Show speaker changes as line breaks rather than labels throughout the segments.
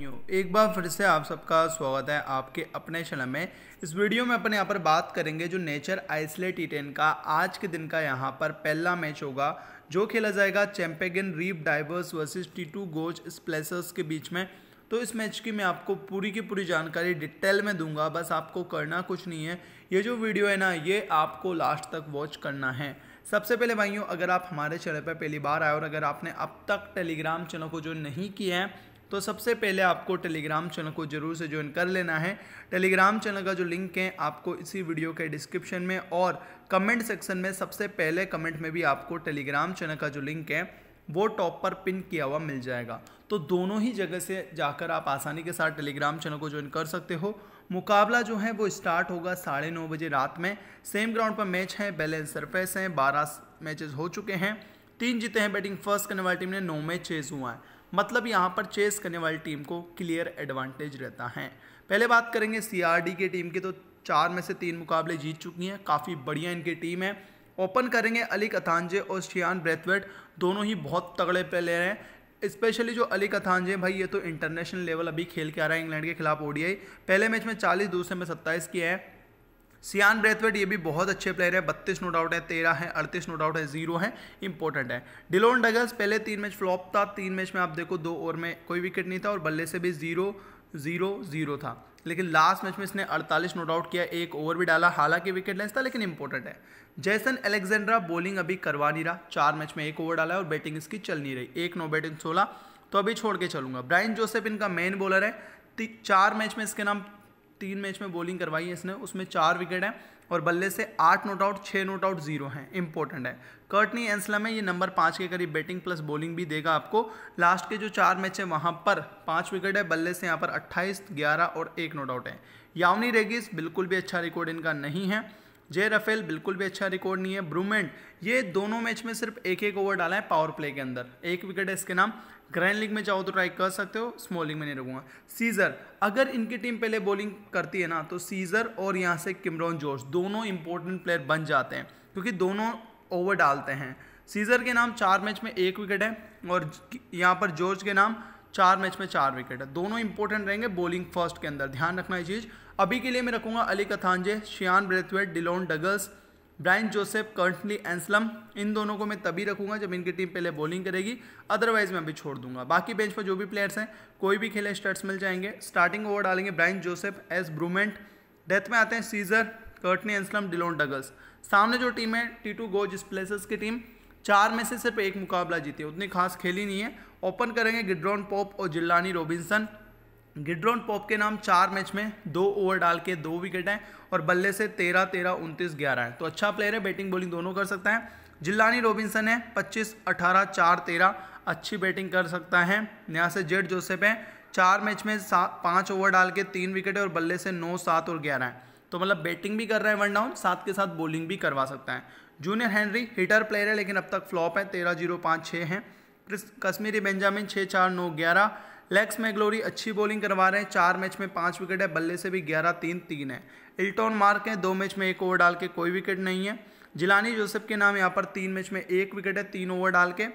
नहीं एक बार फिर से आप सबका स्वागत है आपके अपने चैनल में इस वीडियो में अपन यहाँ पर बात करेंगे जो नेचर आइसले टी टेन का आज के दिन का यहाँ पर पहला मैच होगा जो खेला जाएगा Champagne Reef Divers versus Titou Gorge Splashers के बीच में तो इस मैच की मैं आपको पूरी की पूरी जानकारी डिटेल में दूंगा बस आपको करना कुछ नहीं है ये जो वीडियो है ना ये आपको लास्ट तक वॉच करना है सबसे पहले भाइयों अगर आप हमारे चैनल पर पहली बार आए और अगर आपने अब तक टेलीग्राम चैनल को जो नहीं किया है तो सबसे पहले आपको टेलीग्राम चैनल को जरूर से ज्वाइन कर लेना है टेलीग्राम चैनल का जो लिंक है आपको इसी वीडियो के डिस्क्रिप्शन में और कमेंट सेक्शन में सबसे पहले कमेंट में भी आपको टेलीग्राम चैनल का जो लिंक है वो टॉप पर पिन किया हुआ मिल जाएगा तो दोनों ही जगह से जाकर आप आसानी के साथ टेलीग्राम चैनल को ज्वाइन कर सकते हो मुकाबला जो है वो स्टार्ट होगा साढ़े नौ बजे रात में सेम ग्राउंड पर मैच है बैलेंस सरफेस हैं बारह मैचेस हो चुके हैं तीन जीते हैं बैटिंग फर्स्ट करने वाली टीम ने नौ में चेज हुआ है मतलब यहाँ पर चेस करने वाली टीम को क्लियर एडवांटेज रहता है पहले बात करेंगे डी की टीम की तो चार में से तीन मुकाबले जीत चुकी हैं काफ़ी बढ़िया इनकी टीम है ओपन करेंगे अली कथानजे और शियान ब्रेथवेट दोनों ही बहुत तगड़े प्लेयर हैं स्पेशली जो अली कथानजे भाई ये तो इंटरनेशनल लेवल अभी खेल के आ रहा है इंग्लैंड के खिलाफ ओडीआई पहले मैच में 40 दूसरे में 27 किए हैं सियान ब्रेथवेट ये भी बहुत अच्छे प्लेयर है बत्तीस नो डाउट है तेरह है अड़तीस नो डाउट है जीरो है इंपॉर्टेंट है डिलोन डगल्स पहले तीन मैच फ्लॉप था तीन मैच में आप देखो दो ओवर में कोई विकेट नहीं था और बल्ले से भी जीरो जीरो जीरो था लेकिन लास्ट मैच में इसने 48 नो डाउट किया एक ओवर भी डाला हालांकि विकेट लेस था लेकिन इंपॉर्टेंट है जैसन एलेक्जेंड्रा बॉलिंग अभी करवा नहीं रहा चार मैच में एक ओवर डाला है और बैटिंग इसकी चल नहीं रही एक नो बैटिंग सोलह तो अभी छोड़ के चलूंगा ब्राइन जोसेफ इनका मेन बॉलर है चार मैच में इसके नाम तीन मैच में बॉलिंग करवाई है इसने उसमें चार विकेट हैं और बल्ले से आठ नोट आउट छः नोट आउट जीरो हैं इंपॉर्टेंट है कर्टनी एंसलम है ये नंबर पाँच के करीब बैटिंग प्लस बॉलिंग भी देगा आपको लास्ट के जो चार मैच हैं वहाँ पर पाँच विकेट है बल्ले से यहाँ पर अट्ठाईस ग्यारह और एक नोट आउट है यावनी रेगिस बिल्कुल भी अच्छा रिकॉर्ड इनका नहीं है जे रफेल बिल्कुल भी अच्छा रिकॉर्ड नहीं है ब्रूमेंट ये दोनों मैच में सिर्फ एक एक ओवर डाला है पावर प्ले के अंदर एक विकेट है इसके नाम ग्रैंड लीग में चाहो तो ट्राई कर सकते हो स्मॉल लीग में नहीं रखूंगा सीज़र अगर इनकी टीम पहले बॉलिंग करती है ना तो सीज़र और यहाँ से किमरॉन जोश दोनों इंपॉर्टेंट प्लेयर बन जाते हैं क्योंकि दोनों ओवर डालते हैं सीज़र के नाम चार मैच में एक विकेट है और यहाँ पर जॉर्ज के नाम चार मैच में चार विकेट है दोनों इंपॉर्टेंट रहेंगे बॉलिंग फर्स्ट के अंदर ध्यान रखना ये चीज़ अभी के लिए मैं रखूँगा Alick Athanaze Shian Braithwaite Dillon Douglas Brian Joseph Curtly Anselm इन दोनों को मैं तभी रखूंगा जब इनकी टीम पहले बॉलिंग करेगी अदरवाइज मैं अभी छोड़ दूंगा बाकी बेंच पर जो भी प्लेयर्स हैं कोई भी खेले स्टर्ट्स मिल जाएंगे स्टार्टिंग ओवर डालेंगे ब्राइन जोसेफ एस ब्रूमेंट डेथ में आते हैं सीजर कर्टनी एंसलम डिलोन डगल्स सामने जो टीम है टी टू गोज प्लेसेस की टीम चार में से सिर्फ एक मुकाबला जीती है उतनी खास खेली नहीं है ओपन करेंगे गिड्रॉन पॉप और जिल्लानी रॉबिन्सन गिड्रॉन पॉप के नाम चार मैच में दो ओवर डाल के दो विकेट हैं और बल्ले से तेरह तेरह उनतीस ग्यारह हैं तो अच्छा प्लेयर है बैटिंग बॉलिंग दोनों कर सकता है जिल्लानी रॉबिन्सन है पच्चीस अठारह चार तेरह अच्छी बैटिंग कर सकता है यहाँ से जेड जोसेफ है चार मैच में सात पाँच ओवर डाल के तीन विकेट है और बल्ले से नौ सात और ग्यारह है तो मतलब बैटिंग भी कर रहा है वन डाउन साथ के साथ बॉलिंग भी करवा सकता है जूनियर हेनरी हिटर प्लेयर है लेकिन अब तक फ्लॉप है तेरह जीरो पाँच छः हैं कश्मीरी बेंजामिन छः चार नौ ग्यारह लेग्स मैगलोरी अच्छी बॉलिंग करवा रहे हैं चार मैच में पाँच विकेट है बल्ले से भी ग्यारह तीन तीन है इल्टॉन मार्क हैं दो मैच में एक ओवर डाल के कोई विकेट नहीं है जिलानी जोसेफ के नाम यहाँ पर तीन मैच में एक विकेट है तीन ओवर डाल के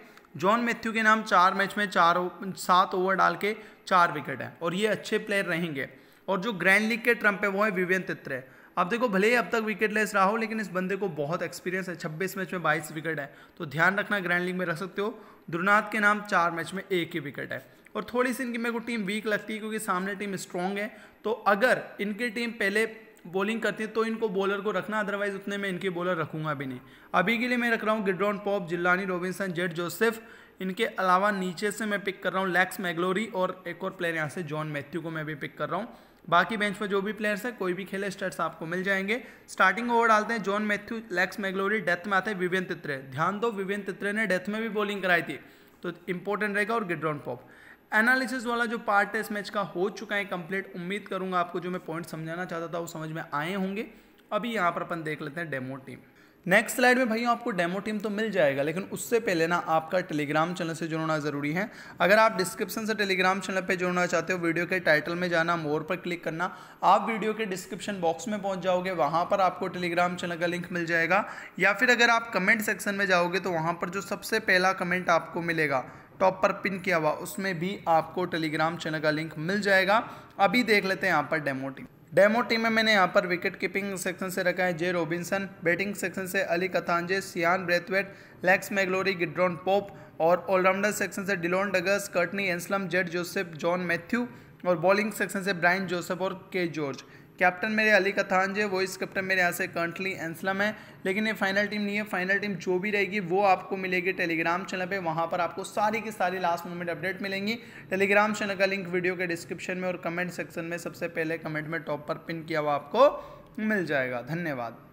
जॉन मैथ्यू के नाम चार मैच में चार सात ओवर डाल के चार विकेट है और ये अच्छे प्लेयर रहेंगे और जो ग्रैंड लीग के ट्रम्प है वो है विवेन तित्रे अब देखो भले ही अब तक विकेट लेस रहा हो लेकिन इस बंदे को बहुत एक्सपीरियंस है 26 मैच में 22 विकेट है तो ध्यान रखना ग्रैंड लीग में रख सकते हो द्रुनाथ के नाम चार मैच में एक ही विकेट है और थोड़ी सी इनकी मेरे को टीम वीक लगती है क्योंकि सामने टीम स्ट्रांग है तो अगर इनकी टीम पहले बॉलिंग करती है तो इनको बॉलर को रखना अदरवाइज उतने में इनके बॉलर रखूंगा भी नहीं अभी के लिए मैं रख रहा हूँ Gidron Pope Jillani Robinson Jed Joseph इनके अलावा नीचे से मैं पिक कर रहा हूँ लैक्स मैगलोरी और एक और प्लेयर यहाँ से जॉन मैथ्यू को मैं भी पिक कर रहा हूँ बाकी बेंच पर जो भी प्लेयर्स हैं कोई भी खेले स्टेट्स आपको मिल जाएंगे स्टार्टिंग ओवर डालते हैं John Matthew Lex Magloire death में आते हैं विवियन तित्रे ध्यान दो विवियन तित्रे ने डेथ में भी बॉलिंग कराई थी तो इंपॉर्टेंट रहेगा और गिड्रॉन पॉप एनालिसिस वाला जो पार्ट है इस मैच का हो चुका है कंप्लीट उम्मीद करूंगा आपको जो मैं पॉइंट समझाना चाहता था वो समझ में आए होंगे अभी यहाँ पर अपन देख लेते हैं डेमो टीम नेक्स्ट स्लाइड में भाई आपको डेमो टीम तो मिल जाएगा लेकिन उससे पहले ना आपका टेलीग्राम चैनल से जुड़ना ज़रूरी है अगर आप डिस्क्रिप्शन से टेलीग्राम चैनल पे जुड़ना चाहते हो वीडियो के टाइटल में जाना मोर पर क्लिक करना आप वीडियो के डिस्क्रिप्शन बॉक्स में पहुंच जाओगे वहां पर आपको टेलीग्राम चैनल का लिंक मिल जाएगा या फिर अगर आप कमेंट सेक्शन में जाओगे तो वहाँ पर जो सबसे पहला कमेंट आपको मिलेगा टॉप पर पिन किया हुआ उसमें भी आपको टेलीग्राम चैनल का लिंक मिल जाएगा अभी देख लेते हैं यहाँ पर डेमो टीम डेमो टीम में मैंने यहाँ पर विकेट कीपिंग सेक्शन से रखा है जे रॉबिन्सन बैटिंग सेक्शन से Alick Athanaze Shian Braithwaite Lex Magloire Gidron Pope और ऑलराउंडर सेक्शन से Dillon Douglas Courtney Anselm Jed Joseph John Matthew और बॉलिंग सेक्शन से ब्राइन जोसेफ और के जॉर्ज कैप्टन मेरे अली कथान जो वॉइस कैप्टन मेरे यहाँ से कंटली एंसलम है लेकिन ये फाइनल टीम नहीं है फाइनल टीम जो भी रहेगी वो आपको मिलेगी टेलीग्राम चैनल पे वहाँ पर आपको सारी की सारी लास्ट मोमेंट अपडेट मिलेंगी टेलीग्राम चैनल का लिंक वीडियो के डिस्क्रिप्शन में और कमेंट सेक्शन में सबसे पहले कमेंट में टॉप पर पिन किया हुआ आपको मिल जाएगा धन्यवाद